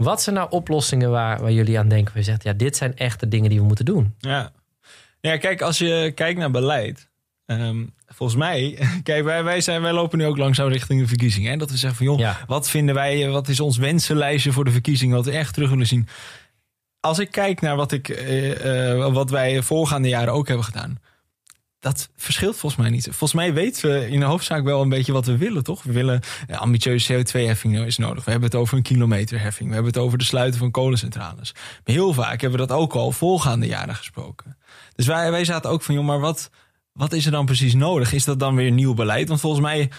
Wat zijn nou oplossingen waar, waar jullie aan denken? Waar je zegt, ja, dit zijn echt de dingen die we moeten doen. Ja, ja kijk, als je kijkt naar beleid. Ehm, volgens mij, kijk, wij, wij, zijn, wij lopen nu ook langzaam richting de verkiezingen. En dat we zeggen van, joh, wat vinden wij, eh, wat is ons wensenlijstje voor de verkiezingen? Wat we echt terug willen zien. Als ik kijk naar wat, ik, eh, eh, wat wij voorgaande jaren ook hebben gedaan dat verschilt volgens mij niet. Volgens mij weten we in de hoofdzaak wel een beetje wat we willen, toch? We willen ambitieuze CO2-heffing is nodig. We hebben het over een kilometerheffing. We hebben het over de sluiten van kolencentrales. Maar heel vaak hebben we dat ook al voorgaande jaren gesproken. Dus wij, wij zaten ook van, joh, maar wat, wat is er dan precies nodig? Is dat dan weer nieuw beleid? Want volgens mij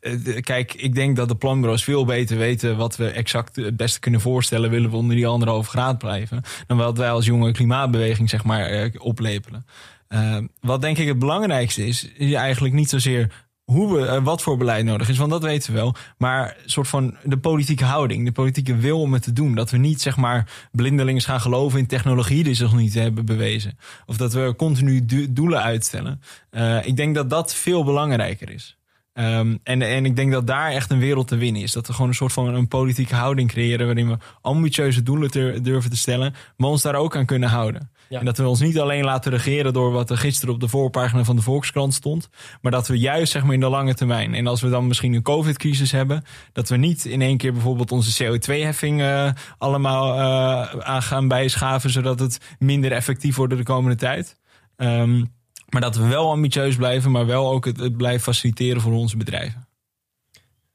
eh, Kijk, ik denk dat de planbureaus veel beter weten wat we exact het beste kunnen voorstellen. Willen we onder die anderhalve graad blijven? Dan wat wij als jonge klimaatbeweging, zeg maar, eh, oplepelen. Ehm, wat denk ik het belangrijkste is, is eigenlijk niet zozeer hoe we, eh, wat voor beleid nodig is, want dat weten we wel. Maar soort van de politieke houding, de politieke wil om het te doen. Dat we niet, zeg maar, blindelings gaan geloven in technologie die ze nog niet hebben bewezen. Of dat we continu doelen uitstellen. Eh, ik denk dat dat veel belangrijker is. Ehm, en, en ik denk dat daar echt een wereld te winnen is. Dat we gewoon een soort van een politieke houding creëren waarin we ambitieuze doelen durven te stellen, maar ons daar ook aan kunnen houden. En dat we ons niet alleen laten regeren door wat er gisteren op de voorpagina van de Volkskrant stond, maar dat we juist zeg maar, in de lange termijn, en als we dan misschien een COVID-crisis hebben, dat we niet in één keer bijvoorbeeld onze CO2-heffing eh, allemaal uh, aan gaan bijschaven, zodat het minder effectief wordt de komende tijd. Um, maar dat we wel ambitieus blijven, maar wel ook het, het blijft faciliteren voor onze bedrijven.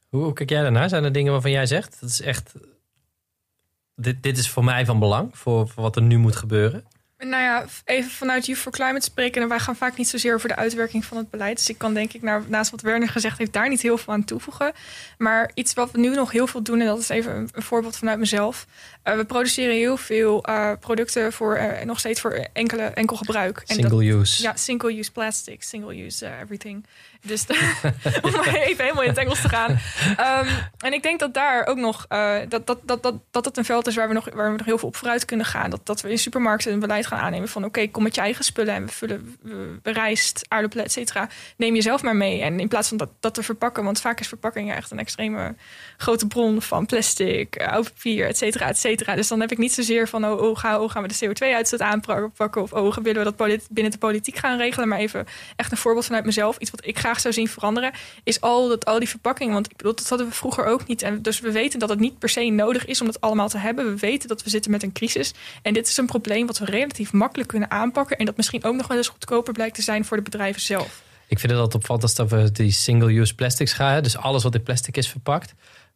Hoe, hoe kijk jij daarnaar? Zijn er dingen waarvan jij zegt, dat is echt, dit, dit is voor mij van belang, voor, voor wat er nu moet gebeuren? Nou ja, even vanuit Youth for Climate spreken. En wij gaan vaak niet zozeer over de uitwerking van het beleid. Dus ik kan denk ik, naast wat Werner gezegd heeft, daar niet heel veel aan toevoegen. Maar iets wat we nu nog heel veel doen, en dat is even een, voorbeeld vanuit mezelf. Eh, we produceren heel veel eh, producten voor, eh, nog steeds voor enkele, enkel gebruik. En single use. Ja, single use plastic, single use everything. Dus om even helemaal in het Engels te gaan. Ehm, en ik denk dat daar ook nog, dat, dat, dat, dat, dat het een veld is waar we nog, waar we nog heel veel op vooruit kunnen gaan. Dat, dat we in supermarkten een beleid gaan aannemen. Van oké, kom met je eigen spullen en we vullen we rijst, aardappelen, et cetera. Neem jezelf maar mee. En in plaats van dat, dat te verpakken, want vaak is verpakking echt een extreme grote bron van plastic, eh, oud papier, et cetera, et cetera. Dus dan heb ik niet zozeer van oh, oh, oh gaan we de CO2-uitstoot aanpakken of oh, willen we dat binnen de politiek gaan regelen. Maar even echt een voorbeeld vanuit mezelf. Iets wat ik graag zou zien veranderen, is al, dat, al die verpakking. Want ik bedoel, dat hadden we vroeger ook niet. En dus we weten dat het niet per se nodig is om dat allemaal te hebben. We weten dat we zitten met een crisis. En dit is een probleem wat we makkelijk kunnen aanpakken. En dat misschien ook nog wel eens goedkoper blijkt te zijn voor de bedrijven zelf. Ik vind het altijd opvalt als dat we die single-use plastics gaan. Dus alles wat in plastic is verpakt.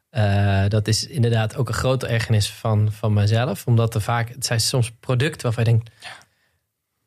Eh, dat is inderdaad ook een grote ergernis van, van mijzelf. Omdat er vaak, het zijn soms producten waarvan je denkt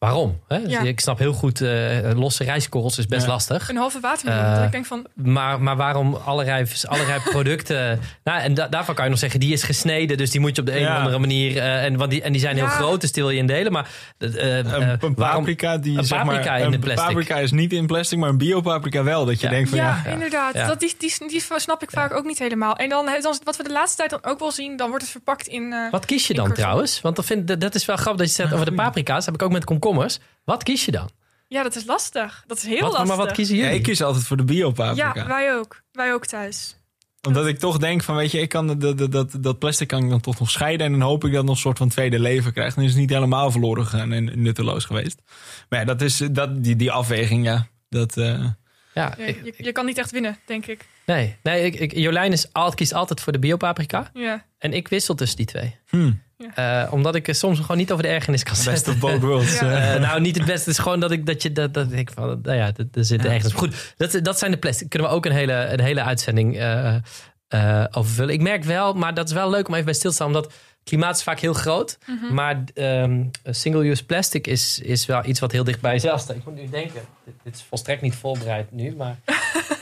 waarom? Hè? Ik snap heel goed, eh, losse rijskorrels, is best lastig. Een halve watermeloen. Eh, ik denk van... maar, maar waarom allerlei, allerlei producten... Nou, en daarvan kan je nog zeggen, die is gesneden. Dus die moet je op de een of andere manier... Eh, en, want die, en die zijn heel groot, dus die wil je in delen. Maar een, paprika, die, een zeg maar, in de plastic. paprika is niet in plastic, maar een biopaprika wel. Dat je denkt van... Ja, inderdaad. Dat, die, die, die snap ik vaak ook niet helemaal. En dan, dan, wat we de laatste tijd dan ook wel zien, dan wordt het verpakt in... wat kies je dan trouwens? Want dat, vind, dat, is wel grappig dat je zegt over de paprika's. heb ik ook met komkommer wat kies je dan? Ja, dat is lastig. Dat is heel wat, lastig. Maar wat kies je? ik kies altijd voor de biopaprika. Ja, wij ook. Wij ook thuis. Omdat ik toch denk van, weet je, ik kan dat, dat, dat plastic kan ik dan toch nog scheiden. En dan hoop ik dat nog een soort van tweede leven krijgt. en is het niet helemaal verloren gegaan en nutteloos geweest. Maar ja, dat is dat, die, die afweging, ja. Dat, eh, ja, je, je, kan niet echt winnen, denk ik. Nee, nee ik, Jolijn is, kiest altijd voor de biopaprika. Ja. En ik wissel tussen die twee. Hmm. Eh, omdat ik soms gewoon niet over de ergernis kan zeggen. Best of both worlds. Eh, nou, niet het beste. is gewoon dat ik dat je dat, dat ik van, nou ja, dat, er zit ergens. Goed, dat, dat zijn de plastic. Kunnen we ook een hele, een hele uitzending uh, over Ik merk wel, maar dat is wel leuk om even bij stil te staan, omdat klimaat is vaak heel groot. Mhm. Maar ehm, single-use plastic is, is wel iets wat heel dichtbij zelfs. Ik moet nu denken, dit, is volstrekt niet voorbereid nu, maar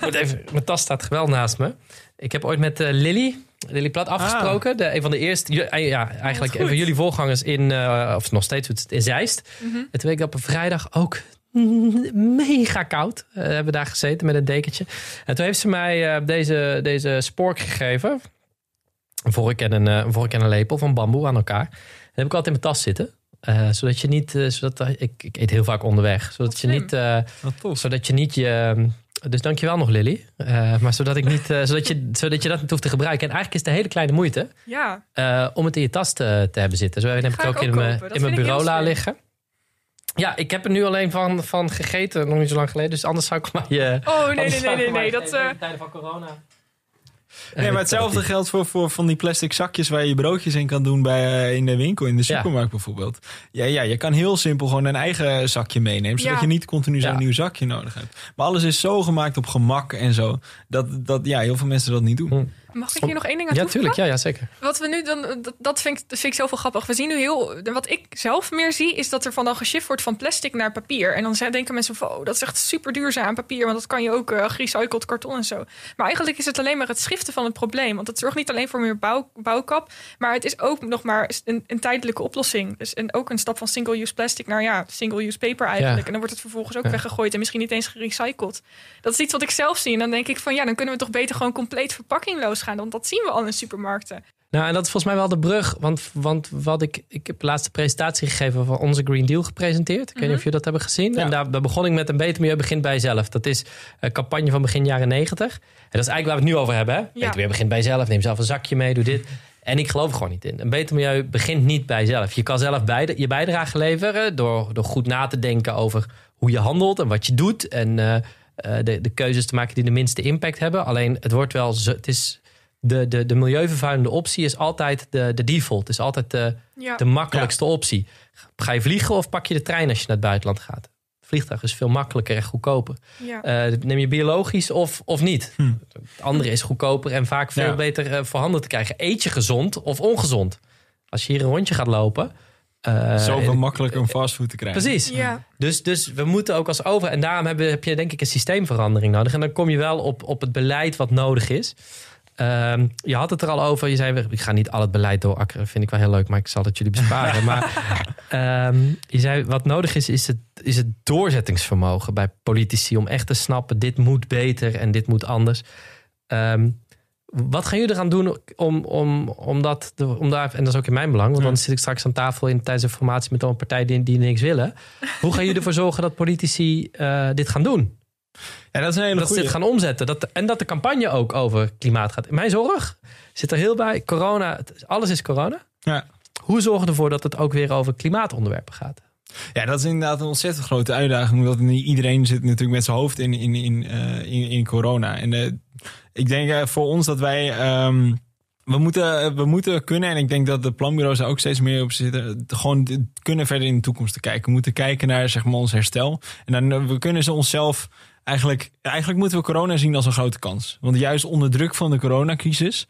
even, mijn tas staat wel naast me. Ik heb ooit met uh, Lily, Lily Plat ah. afgesproken. De, een van de eerste, eh, ja, eigenlijk een van jullie voorgangers in, eh, of nog steeds, in Zeist. Mm -hmm. En toen week op een vrijdag ook mega koud. Uh, hebben we daar gezeten met een dekentje. En toen heeft ze mij deze, deze spork gegeven. Een ik en een, een vork een lepel van bamboe aan elkaar. heb ik altijd in mijn tas zitten. zodat je niet, zodat, ik, ik, eet heel vaak onderweg. Zodat je niet, zodat je niet je, dus dankjewel nog, Lily. Eh, maar zodat, ik niet, eh, zodat, je, zodat je dat niet hoeft te gebruiken. En eigenlijk is het een hele kleine moeite ja. Eh, om het in je tas te, te hebben zitten. Zo heb ik het ook, in, mijn, in mijn bureau la liggen. Ja, ik heb er nu alleen van, van gegeten, nog niet zo lang geleden. Dus anders zou ik maar je. Oh nee, nee, nee, nee, nee. Dat, tijden van corona. Nee, maar hetzelfde geldt voor, voor van die plastic zakjes waar je broodjes in kan doen bij, eh, in de winkel, in de supermarkt bijvoorbeeld. Ja, ja, je kan heel simpel gewoon een eigen zakje meenemen, zodat je niet continu zo'n nieuw zakje nodig hebt. Maar alles is zo gemaakt op gemak en zo, dat, dat ja, heel veel mensen dat niet doen. Hm. Mag ik hier nog één ding aan ja, toevoegen? Ja, tuurlijk. Ja, ja, zeker. Wat we nu dan, eh, dat, dat vind, ik, ik zoveel grappig. We zien nu heel, wat ik zelf meer zie, is dat er van dan geshift wordt van plastic naar papier. En dan zijn, denken mensen van, oh, dat is echt super duurzaam papier, want dat kan je ook eh, gerecycled karton en zo. Maar eigenlijk is het alleen maar het schiften van het probleem. Want het zorgt niet alleen voor meer bouw, bouwkap, maar het is ook nog maar een, tijdelijke oplossing. Dus en ook een stap van single-use plastic naar ja, single-use paper eigenlijk. En dan wordt het vervolgens ook weggegooid en misschien niet eens gerecycled. Dat is iets wat ik zelf zie. En dan denk ik van, ja, dan kunnen we toch beter gewoon compleet verpakkingloos gaan. Want dat zien we al in supermarkten. Nou, en dat is volgens mij wel de brug. Want, want wat ik, ik heb de laatste presentatie gegeven van onze Green Deal gepresenteerd. Ik weet niet mhm. of jullie dat hebben gezien. En daar, begon ik met een beter milieu begint bij zelf. Dat is een campagne van begin jaren negentig. En dat is eigenlijk waar we het nu over hebben. Hè? Ja. Beter milieu begint bij jezelf. Neem zelf een zakje mee, doe dit. En ik geloof er gewoon niet in. Een beter milieu begint niet bij zelf. Je kan zelf je bijdrage leveren door, door goed na te denken over hoe je handelt en wat je doet. En eh, eh, de, de keuzes te maken die de minste impact hebben. Alleen het wordt wel, zo, het is de, de, de milieuvervuilende optie is altijd de, de default. Is altijd de, de makkelijkste optie. Ga je vliegen of pak je de trein als je naar het buitenland gaat? Het vliegtuig is veel makkelijker en goedkoper. Eh, neem je biologisch of, of niet? Hm. Het andere is goedkoper en vaak veel beter eh, voorhanden te krijgen. Eet je gezond of ongezond? Als je hier een rondje gaat lopen, uh, Zoveel makkelijker om fastfood te krijgen. Precies. Dus, dus we moeten ook als over. En daarom heb je, heb je denk ik een systeemverandering nodig. En dan kom je wel op, op het beleid wat nodig is. Ehm, je had het er al over. Je zei ik ga niet al het beleid doorakkeren. Vind ik wel heel leuk, maar ik zal het jullie besparen. maar ehm, je zei, wat nodig is, is het, is het doorzettingsvermogen bij politici. Om echt te snappen, dit moet beter en dit moet anders. Ehm, wat gaan jullie eraan doen om, om, om, dat, om daar, en dat is ook in mijn belang, want dan zit ik straks aan tafel in, tijdens een formatie met al een partij die, die niks willen. Hoe gaan jullie ervoor zorgen dat politici eh, dit gaan doen? Ja, dat is een dat ze dit gaan omzetten. Dat, en dat de campagne ook over klimaat gaat. Mijn zorg zit er heel bij. Corona, alles is corona. Ja. Hoe zorgen we ervoor dat het ook weer over klimaatonderwerpen gaat? Ja, dat is inderdaad een ontzettend grote uitdaging. Omdat iedereen zit natuurlijk met zijn hoofd in, in, in, eh, in, corona. En eh, ik denk eh, voor ons dat wij. Ehm, we moeten, we moeten kunnen, en ik denk dat de planbureaus daar ook steeds meer op zitten, gewoon kunnen verder in de toekomst te kijken. We moeten kijken naar zeg maar, ons herstel. En dan we kunnen ze onszelf eigenlijk, eigenlijk moeten we corona zien als een grote kans. Want juist onder druk van de coronacrisis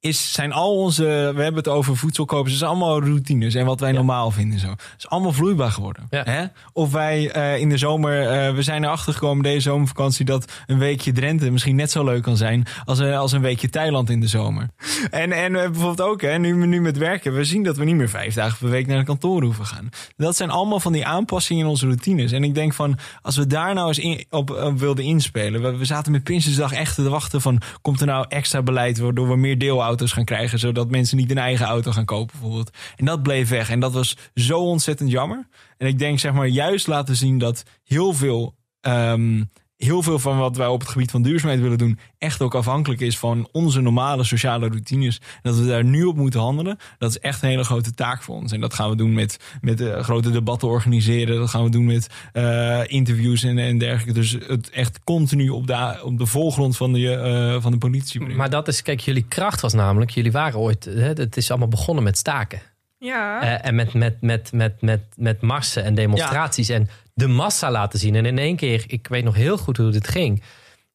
is, zijn al onze, we hebben het over voedselkopers, is allemaal routines en wat wij normaal vinden. Zo. Het is allemaal vloeibaar geworden. Hè? Of wij eh, in de zomer, eh, we zijn erachter gekomen deze zomervakantie dat een weekje Drenthe misschien net zo leuk kan zijn als, eh, als een weekje Thailand in de zomer. En, en we hebben bijvoorbeeld ook, hè, nu, nu met werken, we zien dat we niet meer vijf dagen per week naar de kantoor hoeven gaan. Dat zijn allemaal van die aanpassingen in onze routines. En ik denk van, als we daar nou eens in, op, op, wilden inspelen. We, we zaten met dag echt te wachten van, komt er nou extra beleid waardoor we meer deel auto's gaan krijgen. Zodat mensen niet een eigen auto gaan kopen bijvoorbeeld. En dat bleef weg. En dat was zo ontzettend jammer. En ik denk zeg maar juist laten zien dat heel veel ehm, heel veel van wat wij op het gebied van duurzaamheid willen doen, echt ook afhankelijk is van onze normale sociale routines. dat we daar nu op moeten handelen, dat is echt een hele grote taak voor ons. En dat gaan we doen met, met eh, grote debatten organiseren. Dat gaan we doen met eh, interviews en, en dergelijke. Dus het echt continu op de, op de voorgrond van de, eh, van de politie Maar dat is, kijk, jullie kracht was namelijk, jullie waren ooit, hè, het is allemaal begonnen met staken. Ja. Eh, en met, met, met, met, met, met marsen en demonstraties en de massa laten zien. En in één keer, ik weet nog heel goed hoe dit ging.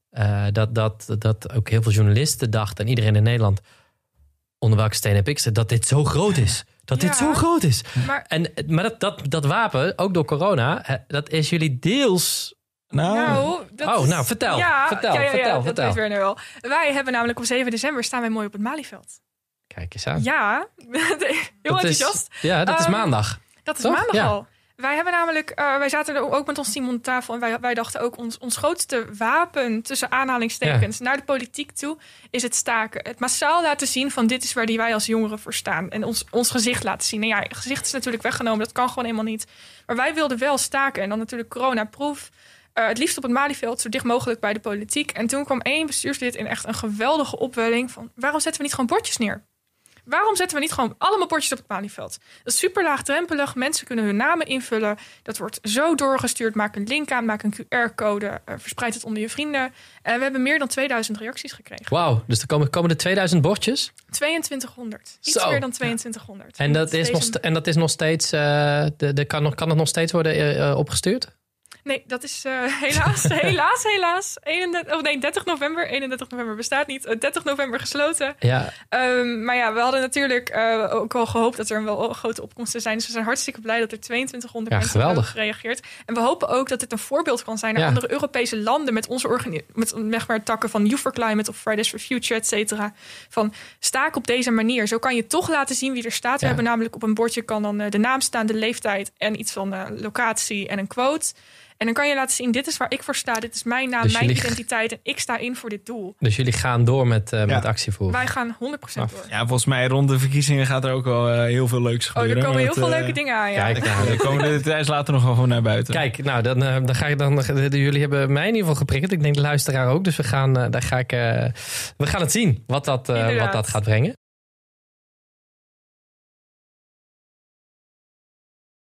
Eh, dat, dat, dat ook heel veel journalisten dachten en iedereen in Nederland. onder welke steen heb ik ze? Dat dit zo groot is. Dat dit zo groot is. Maar, en, maar dat, dat, dat wapen, ook door corona, dat is jullie deels nou, nou oh, nou vertel. vertel, ja, ja, vertel, vertel. weer nu wel. Wij hebben namelijk op 7 december staan wij mooi op het Malieveld. Kijk eens aan. Ja, heel enthousiast. ja, dat is ehm, maandag. Dat is maandag al. Wij hebben namelijk, eh, wij zaten ook met ons team de tafel en wij, wij dachten ook ons, ons grootste wapen tussen aanhalingstekens naar de politiek toe is het staken. Het massaal laten zien van dit is waar die wij als jongeren voor staan en ons, ons gezicht laten zien. En ja, gezicht is natuurlijk weggenomen, dat kan gewoon helemaal niet. Maar wij wilden wel staken en dan natuurlijk coronaproof. Uh, het liefst op het Malieveld, zo dicht mogelijk bij de politiek. En toen kwam één bestuurslid in echt een geweldige opwelling van waarom zetten we niet gewoon bordjes neer? Waarom zetten we niet gewoon allemaal bordjes op het Malieveld? Dat is super laagdrempelig. Mensen kunnen hun namen invullen. Dat wordt zo doorgestuurd. Maak een link aan, maak een QR-code. Eh, verspreid het onder je vrienden. En we hebben meer dan 2000 reacties gekregen. Wauw, dus er komen, 2000 bordjes? 2200. Iets meer dan 2200. En dat, is nog, en dat is nog steeds. Eh, de, kan, nog, kan het nog steeds worden eh, opgestuurd? Nee, dat is eh, helaas, helaas, helaas. 31, nee, 30 november. 31 november bestaat niet. 30 eh, november gesloten. Ja. Ehm, maar ja, we hadden natuurlijk eh, ook al gehoopt dat er een wel grote opkomst zou zijn. Dus we zijn hartstikke blij dat er 2200 mensen hebben gereageerd. En we hopen ook dat dit een voorbeeld kan zijn naar andere Europese landen met onze met, zeg takken van Youth for Climate of Fridays for Future, et cetera. Van staak op deze manier. Zo kan je toch laten zien wie er staat. We hebben namelijk op een bordje kan dan de naam staan, de leeftijd en iets van locatie en een quote. En dan kan je laten zien, dit is waar ik voor sta. Dit is mijn naam, dus mijn identiteit. En ik sta in voor dit doel. Dus jullie gaan door met, eh, met actievoeren? Wij gaan 100% nou, door. Ja, volgens mij rond de verkiezingen gaat er ook wel eh, heel veel leuks gebeuren. Oh, er komen heel veel eh, leuke dingen aan, ja. Kijk, nou, komen de thuis later nog wel gewoon naar buiten. Kijk, nou, dan, dan ga ik dan... jullie hebben mij in ieder geval geprikkeld. Ik denk de luisteraar ook. Dus we gaan, daar ga ik, we gaan het zien wat dat, wat dat gaat brengen.